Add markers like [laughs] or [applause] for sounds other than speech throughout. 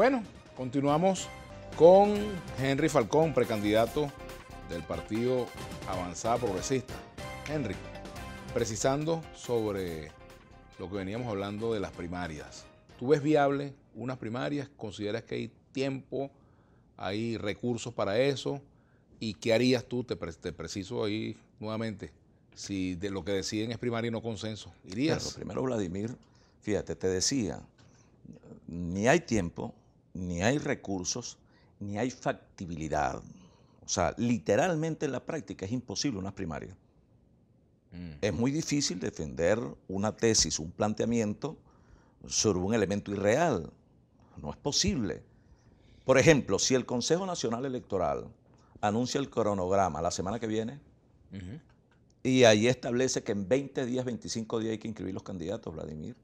Bueno, continuamos con Henry Falcón, precandidato del Partido Avanzada Progresista. Henry, precisando sobre lo que veníamos hablando de las primarias. ¿Tú ves viable unas primarias? ¿Consideras que hay tiempo, hay recursos para eso? ¿Y qué harías tú? Te, preciso ahí nuevamente. Si de lo que deciden es primaria y no consenso, ¿irías? primero Vladimir, fíjate, te decía, ni hay tiempo, ni hay recursos, ni hay factibilidad. O sea, literalmente en la práctica es imposible una primaria. Mm. Es muy difícil defender una tesis, un planteamiento sobre un elemento irreal. No es posible. Por ejemplo, si el Consejo Nacional Electoral anuncia el cronograma la semana que viene y ahí establece que en 20 días, 25 días hay que inscribir los candidatos, Vladimir.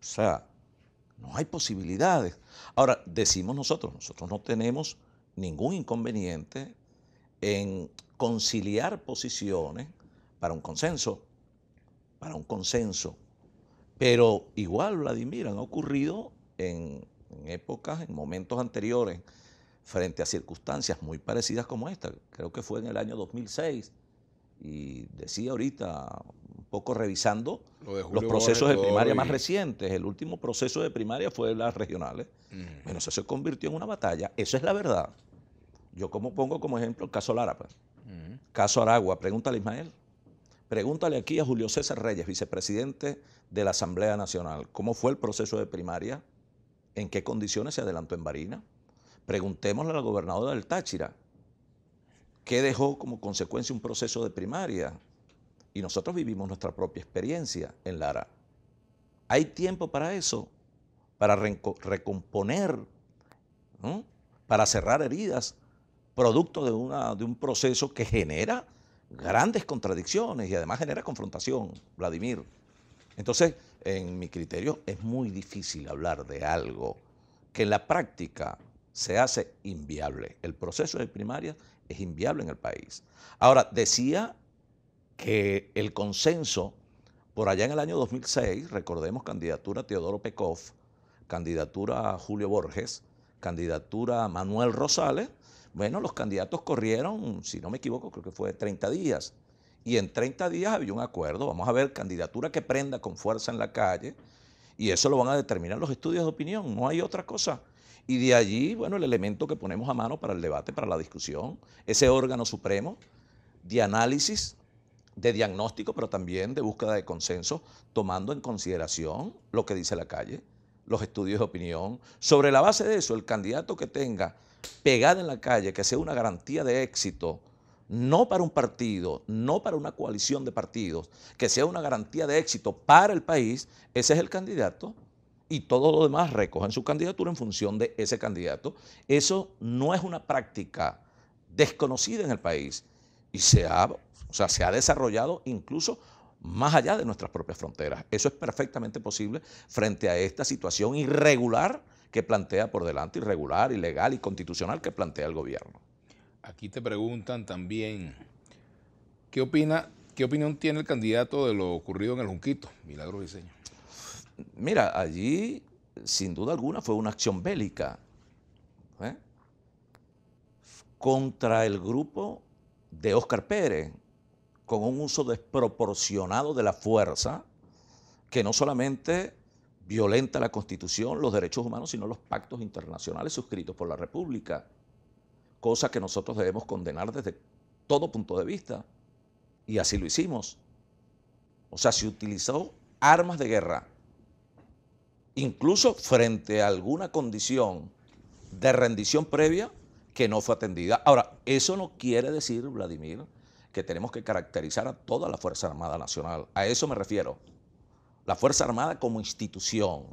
O sea, no hay posibilidades. Ahora, decimos nosotros, nosotros no tenemos ningún inconveniente en conciliar posiciones para un consenso, para un consenso. Pero igual, Vladimir, han ocurrido en, épocas, en momentos anteriores, frente a circunstancias muy parecidas como esta. Creo que fue en el año 2006 y decía ahorita, un poco revisando, los procesos de primaria más recientes, el último proceso de primaria fue las regionales. pero eso se convirtió en una batalla, eso es la verdad. Yo como pongo como ejemplo el caso Lara, pues. caso Aragua, pregúntale a Ismael, pregúntale aquí a Julio César Reyes, vicepresidente de la Asamblea Nacional, cómo fue el proceso de primaria, en qué condiciones se adelantó en Barina. Preguntémosle al gobernador del Táchira, ¿qué dejó como consecuencia un proceso de primaria? Y nosotros vivimos nuestra propia experiencia en Lara. Hay tiempo para eso, para recomponer, para cerrar heridas, producto de, una, de un proceso que genera grandes contradicciones y además genera confrontación, Vladimir. Entonces, en mi criterio, es muy difícil hablar de algo que en la práctica se hace inviable. El proceso de primaria es inviable en el país. Ahora, decía que el consenso, por allá en el año 2006, recordemos candidatura Teodoro Pekov, candidatura a Julio Borges, candidatura Manuel Rosales, bueno, los candidatos corrieron, si no me equivoco, creo que fue 30 días. Y en 30 días había un acuerdo, vamos a ver, candidatura que prenda con fuerza en la calle, y eso lo van a determinar los estudios de opinión, no hay otra cosa. Y de allí, bueno, el elemento que ponemos a mano para el debate, para la discusión, ese órgano supremo de análisis de diagnóstico, pero también de búsqueda de consenso, tomando en consideración lo que dice la calle, los estudios de opinión. Sobre la base de eso, el candidato que tenga pegada en la calle, que sea una garantía de éxito, no para un partido, no para una coalición de partidos, que sea una garantía de éxito para el país, ese es el candidato y todos los demás recogen su candidatura en función de ese candidato. Eso no es una práctica desconocida en el país y se ha, o se ha desarrollado incluso más allá de nuestras propias fronteras. Eso es perfectamente posible frente a esta situación irregular que plantea por delante, irregular, ilegal y constitucional que plantea el gobierno. Aquí te preguntan también, ¿qué, opina, qué opinión tiene el candidato de lo ocurrido en el Junquito, Milagro Diseño? Mira, allí sin duda alguna fue una acción bélica ¿eh? contra el grupo de Oscar Pérez con un uso desproporcionado de la fuerza que no solamente violenta la Constitución, los derechos humanos, sino los pactos internacionales suscritos por la República, cosa que nosotros debemos condenar desde todo punto de vista, y así lo hicimos. O sea, se utilizó armas de guerra, incluso frente a alguna condición de rendición previa, que no fue atendida. Ahora, eso no quiere decir, Vladimir, que tenemos que caracterizar a toda la Fuerza Armada Nacional. A eso me refiero. La Fuerza Armada como institución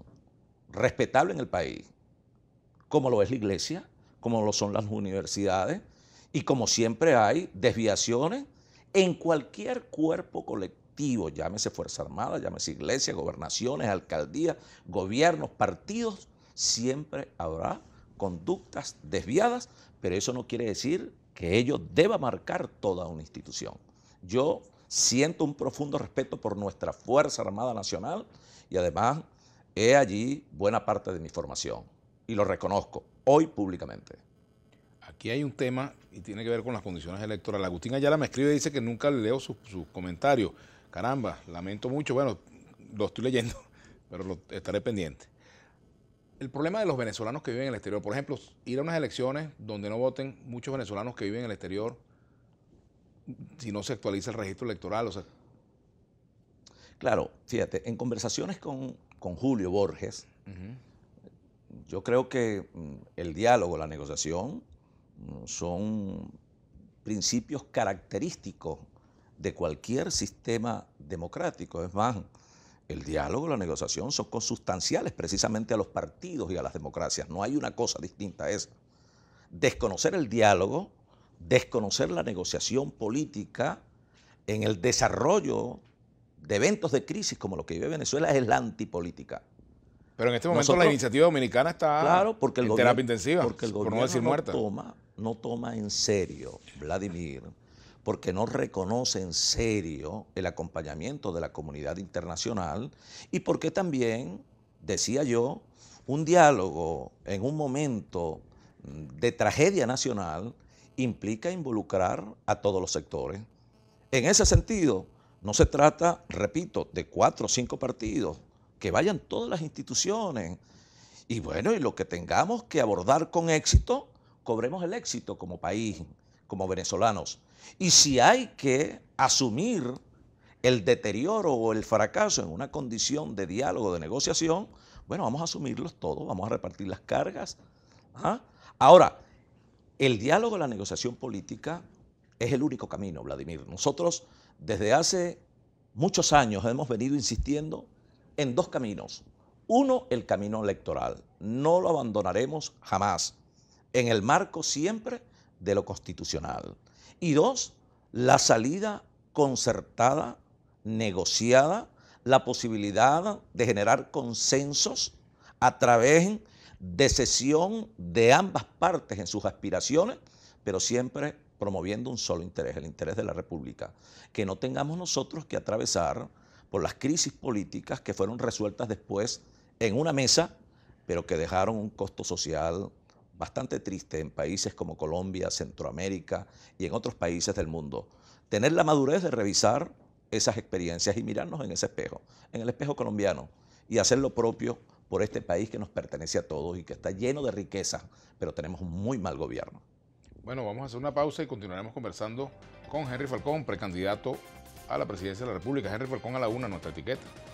respetable en el país, como lo es la iglesia, como lo son las universidades, y como siempre hay desviaciones en cualquier cuerpo colectivo, llámese Fuerza Armada, llámese iglesia, gobernaciones, alcaldías, gobiernos, partidos, siempre habrá conductas desviadas, pero eso no quiere decir que ello deba marcar toda una institución. Yo siento un profundo respeto por nuestra Fuerza Armada Nacional y además he allí buena parte de mi formación y lo reconozco hoy públicamente. Aquí hay un tema y tiene que ver con las condiciones electorales. Agustín Ayala me escribe y dice que nunca leo sus comentarios. Caramba, lamento mucho. Bueno, lo estoy leyendo, [laughs] pero estaré pendiente el problema de los venezolanos que viven en el exterior, por ejemplo, ir a unas elecciones donde no voten muchos venezolanos que viven en el exterior, si no se actualiza el registro electoral, o sea. Claro, fíjate, en conversaciones con, Julio Borges, yo creo que mm, el diálogo, la negociación mm, son principios característicos de cualquier sistema democrático. Es más, el diálogo, la negociación son consustanciales precisamente a los partidos y a las democracias. No hay una cosa distinta a esa. Desconocer el diálogo, desconocer la negociación política en el desarrollo de eventos de crisis como lo que vive Venezuela es la antipolítica. Pero en este momento la iniciativa dominicana está claro, porque el en terapia intensiva, porque el gobierno por no decir Toma, no toma en serio, Vladimir, porque no reconoce en serio el acompañamiento de la comunidad internacional y porque también, decía yo, un diálogo en un momento de tragedia nacional implica involucrar a todos los sectores. En ese sentido, no se trata, repito, de cuatro o cinco partidos, que vayan todas las instituciones. Y bueno, y lo que tengamos que abordar con éxito, cobremos el éxito como país como venezolanos. Y si hay que asumir el deterioro o el fracaso en una condición de diálogo, de negociación, bueno, vamos a asumirlos todos, vamos a repartir las cargas. ¿ah? Ahora, el diálogo, la negociación política es el único camino, Vladimir. Nosotros desde hace muchos años hemos venido insistiendo en dos caminos. Uno, el camino electoral. No lo abandonaremos jamás. En el marco siempre de lo constitucional. Y dos, la salida concertada, negociada, la posibilidad de generar consensos a través de cesión de ambas partes en sus aspiraciones, pero siempre promoviendo un solo interés, el interés de la República. Que no tengamos nosotros que atravesar por las crisis políticas que fueron resueltas después en una mesa, pero que dejaron un costo social bastante triste en países como Colombia, Centroamérica y en otros países del mundo. Tener la madurez de revisar esas experiencias y mirarnos en ese espejo, en el espejo colombiano, y hacer lo propio por este país que nos pertenece a todos y que está lleno de riqueza, pero tenemos un muy mal gobierno. Bueno, vamos a hacer una pausa y continuaremos conversando con Henry Falcón, precandidato a la presidencia de la República. Henry Falcón a la una, nuestra etiqueta.